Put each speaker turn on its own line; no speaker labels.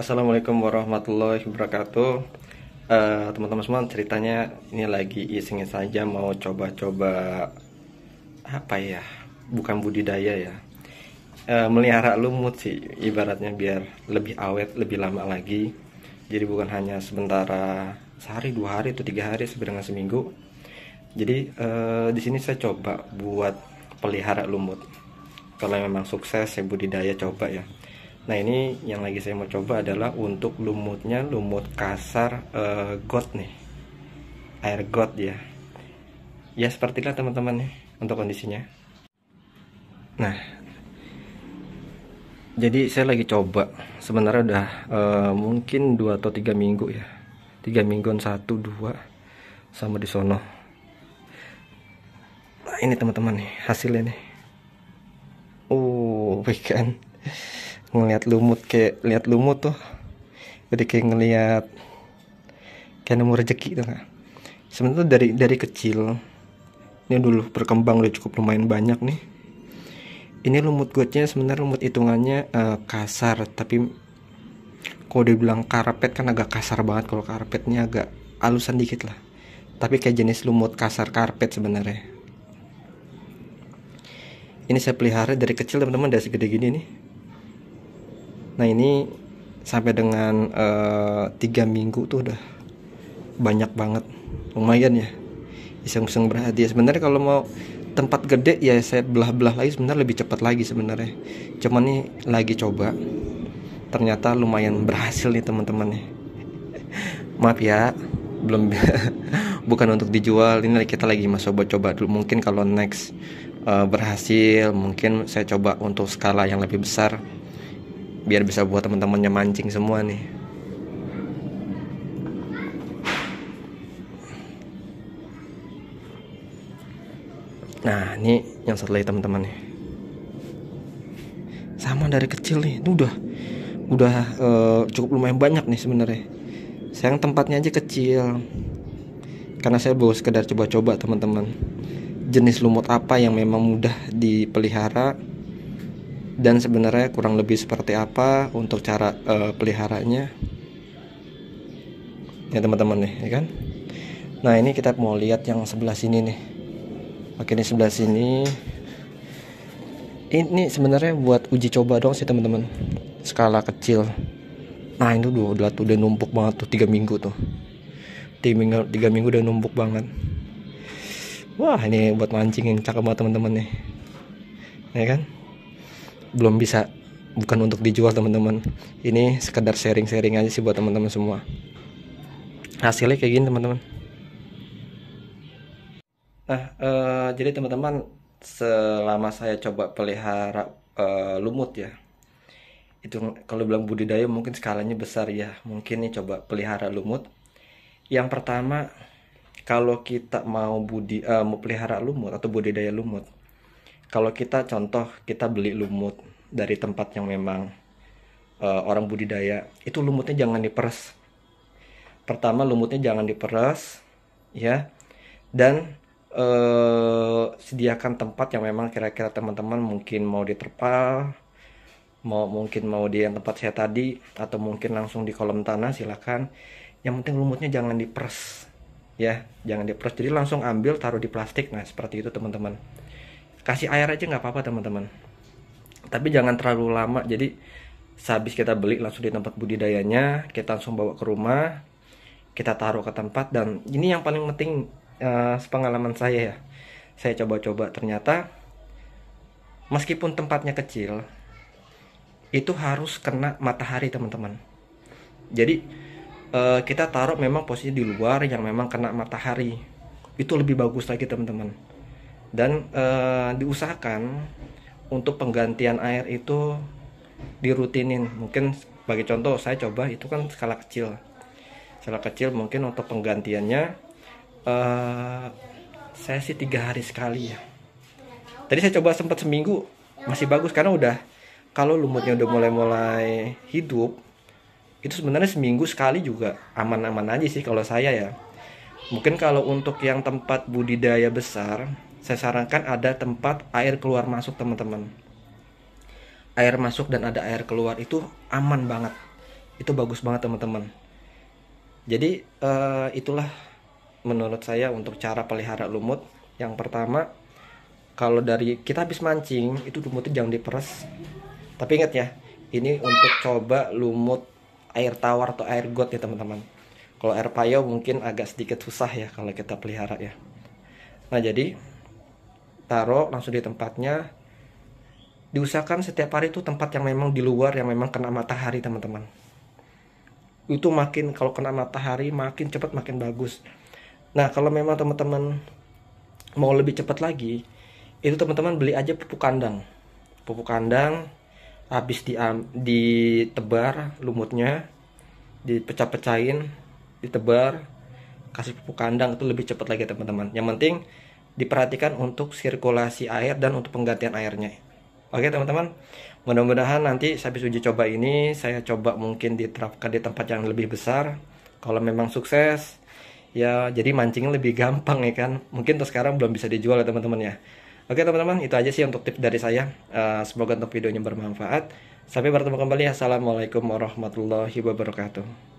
Assalamualaikum warahmatullahi wabarakatuh teman eh, Teman-teman semua ceritanya ini lagi isengin saja mau coba-coba Apa ya, bukan budidaya ya uh, Melihara lumut sih ibaratnya biar lebih awet, lebih lama lagi Jadi bukan hanya sementara sehari, dua hari, atau tiga hari sebenarnya seminggu Jadi uh, di sini saya coba buat pelihara lumut Kalau memang sukses saya budidaya coba ya Nah ini yang lagi saya mau coba adalah untuk lumutnya lumut kasar uh, eh, got nih air got ya ya seperti lah teman-teman ya, untuk kondisinya nah jadi saya lagi coba sebenarnya udah uh, mungkin dua atau tiga minggu ya tiga mingguan satu dua sama di sono nah ini teman-teman nih hasilnya nih oh weekend ngelihat lumut kayak lihat lumut tuh jadi kayak ngelihat kayak nemu rezeki tuh kan sebenarnya dari dari kecil ini dulu berkembang udah cukup lumayan banyak nih ini lumut gotnya sebenarnya lumut hitungannya uh, kasar tapi kalau dibilang karpet kan agak kasar banget kalau karpetnya agak alusan dikit lah tapi kayak jenis lumut kasar karpet sebenarnya ini saya pelihara dari kecil teman-teman dari segede gini nih nah ini sampai dengan eh, tiga uh, minggu tuh udah banyak banget lumayan ya iseng-iseng berhadiah sebenarnya kalau mau tempat gede ya saya belah-belah lagi sebenarnya lebih cepat lagi sebenarnya cuman nih lagi coba ternyata lumayan berhasil nih teman-teman nih maaf ya belum bukan untuk dijual ini kita lagi mas coba-coba dulu mungkin kalau next uh, berhasil mungkin saya coba untuk skala yang lebih besar biar bisa buat teman-temannya mancing semua nih nah ini yang setelah teman-teman nih sama dari kecil nih itu udah udah eh, cukup lumayan banyak nih sebenarnya sayang tempatnya aja kecil karena saya baru sekedar coba-coba teman-teman jenis lumut apa yang memang mudah dipelihara dan sebenarnya kurang lebih seperti apa untuk cara uh, peliharanya ya teman-teman nih ya kan nah ini kita mau lihat yang sebelah sini nih oke ini sebelah sini ini sebenarnya buat uji coba dong sih teman-teman skala kecil nah itu dua udah tuh udah numpuk banget tuh tiga minggu tuh tiga minggu tiga minggu udah numpuk banget wah ini buat mancing yang cakep banget teman-teman nih ya kan belum bisa bukan untuk dijual teman-teman ini sekedar sharing-sharing aja sih buat teman-teman semua hasilnya kayak gini teman-teman nah eh, jadi teman-teman selama saya coba pelihara eh, lumut ya itu kalau bilang budidaya mungkin skalanya besar ya mungkin nih coba pelihara lumut yang pertama kalau kita mau budi eh, mau pelihara lumut atau budidaya lumut kalau kita contoh kita beli lumut dari tempat yang memang uh, orang budidaya itu lumutnya jangan diperes pertama lumutnya jangan diperes ya dan uh, sediakan tempat yang memang kira-kira teman-teman mungkin mau diterpal mau mungkin mau di yang tempat saya tadi atau mungkin langsung di kolom tanah silahkan yang penting lumutnya jangan diperes ya jangan diperes jadi langsung ambil taruh di plastik nah seperti itu teman-teman kasih air aja nggak apa-apa teman-teman tapi jangan terlalu lama jadi sehabis kita beli langsung di tempat budidayanya kita langsung bawa ke rumah kita taruh ke tempat dan ini yang paling penting uh, eh, pengalaman saya ya saya coba-coba ternyata meskipun tempatnya kecil itu harus kena matahari teman-teman jadi uh, kita taruh memang posisi di luar yang memang kena matahari itu lebih bagus lagi teman-teman dan e, diusahakan untuk penggantian air itu dirutinin mungkin sebagai contoh saya coba itu kan skala kecil skala kecil mungkin untuk penggantiannya e, saya sih tiga hari sekali ya tadi saya coba sempat seminggu masih bagus karena udah kalau lumutnya udah mulai-mulai hidup itu sebenarnya seminggu sekali juga aman-aman aja sih kalau saya ya mungkin kalau untuk yang tempat budidaya besar saya sarankan ada tempat air keluar masuk teman-teman air masuk dan ada air keluar itu aman banget itu bagus banget teman-teman jadi uh, itulah menurut saya untuk cara pelihara lumut yang pertama kalau dari kita habis mancing itu lumutnya jangan diperes tapi ingat ya ini untuk coba lumut air tawar atau air got ya teman-teman kalau air payau mungkin agak sedikit susah ya kalau kita pelihara ya nah jadi taruh langsung di tempatnya diusahakan setiap hari itu tempat yang memang di luar yang memang kena matahari teman-teman itu makin kalau kena matahari makin cepat makin bagus nah kalau memang teman-teman mau lebih cepat lagi itu teman-teman beli aja pupuk kandang pupuk kandang habis di ditebar lumutnya dipecah-pecahin ditebar kasih pupuk kandang itu lebih cepat lagi teman-teman yang penting diperhatikan untuk sirkulasi air dan untuk penggantian airnya. Oke teman-teman, mudah-mudahan nanti habis uji coba ini saya coba mungkin diterapkan di tempat yang lebih besar. Kalau memang sukses, ya jadi mancingnya lebih gampang ya kan. Mungkin untuk sekarang belum bisa dijual ya teman-teman ya. Oke teman-teman, itu aja sih untuk tips dari saya. Eh, semoga untuk videonya bermanfaat. Sampai bertemu kembali. Assalamualaikum warahmatullahi wabarakatuh.